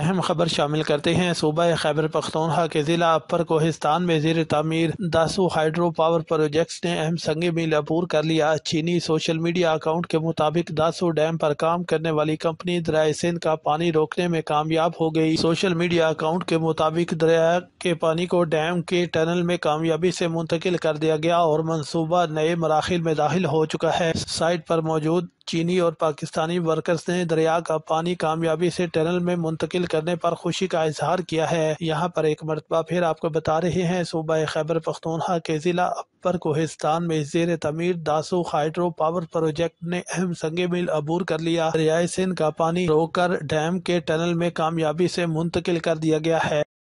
अहम खबर शामिल करते हैं सूबा खैबर पख्तूनखा के ज़िला अपर कोहिस्तान में जेर तमीर दासू हाइड्रो पावर प्रोजेक्ट ने अहम संग मील अबूर कर लिया चीनी सोशल मीडिया अकाउंट के मुताबिक दासू डैम पर काम करने वाली कंपनी दरिया सिंध का पानी रोकने में कामयाब हो गई सोशल मीडिया अकाउंट के मुताबिक दरिया के पानी को डैम के टनल में कामयाबी से मुंतकिल कर दिया गया और मनसूबा नए मराखिल में दाखिल हो चुका है साइट पर मौजूद चीनी और पाकिस्तानी वर्कर्स ने दरिया का पानी कामयाबी से टनल में मुंतकिल करने पर खुशी का इजहार किया है यहाँ पर एक मरतबा फिर आपको बता रहे हैं सूबा खैबर पख्तूनहा के जिला अपर कोहिस्तान में जेर तमीर दासो हाइड्रो पावर प्रोजेक्ट ने अहम संगे मिल अबूर कर लिया दरियाए सिंध का पानी रोकर डैम के टनल में कामयाबी से मुंतकिल कर दिया गया है